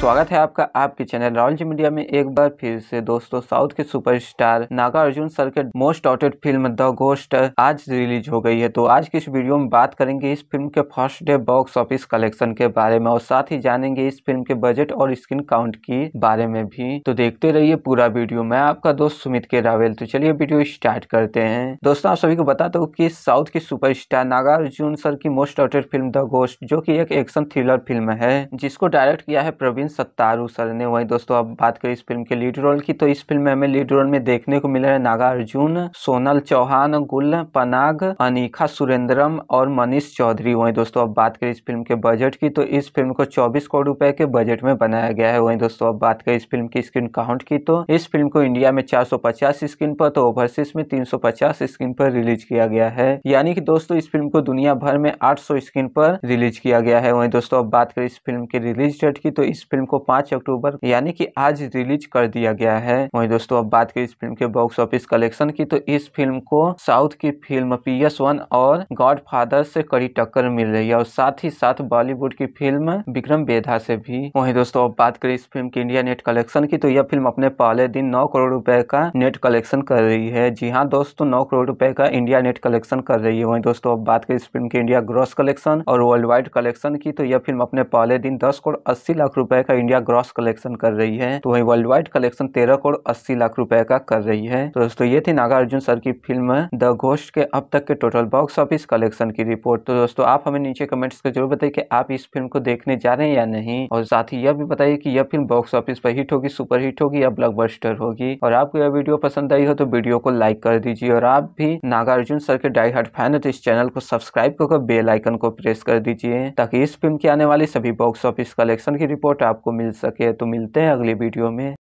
स्वागत है आपका आपके चैनल राहुल जी मीडिया में एक बार फिर से दोस्तों साउथ के सुपरस्टार नागार्जुन सर के most awaited film the ghost आज रिलीज हो गई है तो आज की इस वीडियो में बात करेंगे इस फिल्म के first day box office collection के बारे में और साथ ही जानेंगे इस फिल्म के बजट और स्क्रीन काउंट की बारे में भी तो देखते रहिए पूरा वीडियो मैं आपका दोस्त सुमित के रावेल तो चलिए वीडियो स्टार्ट करते हैं दोस्तों आप सभी को बता दो की साउथ की स्टार नागार्जुन सर की most awaited film the ghost जो की एक एक्शन थ्रिलर फिल्म है जिसको डायरेक्ट किया है प्रवीण हैं सत्तारू सर ने वही दोस्तों अब बात करें इस फिल्म के लीड रोल की तो इस फिल्म में हमें लीड रोल में देखने को मिला है नागार्जुन सोनल चौहान गुल पनाग अनिखा सुरेंद्रम और मनीष चौधरी वही दोस्तों अब बात करें इस फिल्म के बजट की तो इस फिल्म को चौबीस करोड़ रुपए के बजट में बनाया गया है वही दोस्तों अब बात करें इस फिल्म की स्क्रीन काउंट की तो इस फिल्म को इंडिया में चार स्क्रीन पर तो ओवरसीज में तीन स्क्रीन पर रिलीज किया गया है यानी कि दोस्तों इस फिल्म को दुनिया भर में 800 स्क्रीन पर रिलीज किया गया है वहीं दोस्तों अब बात करें इस फिल्म के रिलीज डेट की तो इस फिल्म को पांच अक्टूबर यानी कि आज रिलीज कर दिया गया है वही दोस्तों अब बात करें इस फिल्म के बॉक्स ऑफिस कलेक्शन की तो इस फिल्म को साउथ की फिल्म पी एस वन और गॉड फादर से कड़ी टक्कर मिल रही है और साथ ही साथ बॉलीवुड की फिल्म विक्रम बेधा से भी वही दोस्तों अब बात करें इस फिल्म की इंडिया नेट कलेक्शन की तो यह फिल्म अपने पहले दिन नौ करोड़ रूपए का नेट कलेक्शन कर रही है जी हाँ दोस्तों नौ करोड़ रूपए का इंडिया नेट कलेक्शन कर रही है वही दोस्तों अब बात करें इस फिल्म की इंडिया ग्रॉस कलेक्शन और वर्ल्ड वाइड कलेक्शन की तो यह फिल्म अपने पहले दिन दस करोड़ अस्सी लाख रूपए रुपए का इंडिया ग्रॉस कलेक्शन कर रही है तो वही वर्ल्ड वाइड कलेक्शन तेरह करोड़ अस्सी लाख रुपए का कर रही है तो दोस्तों ये थी नागार्जुन सर की फिल्म द घोष्ट के अब तक के टोटल बॉक्स ऑफिस कलेक्शन की रिपोर्ट तो दोस्तों आप हमें नीचे कमेंट्स कर जरूर बताइए कि आप इस फिल्म को देखने जा रहे हैं या नहीं और साथ ही यह भी बताइए कि यह फिल्म बॉक्स ऑफिस पर हिट होगी सुपर हिट होगी या ब्लॉक होगी और आपको यह वीडियो पसंद आई हो तो वीडियो को लाइक कर दीजिए और आप भी नागार्जुन सर के डाई हार्ट फैन इस चैनल को सब्सक्राइब करके बेल आइकन को प्रेस कर दीजिए ताकि इस फिल्म की आने वाली सभी बॉक्स ऑफिस कलेक्शन की रिपोर्ट आपको मिल सके तो मिलते हैं अगले वीडियो में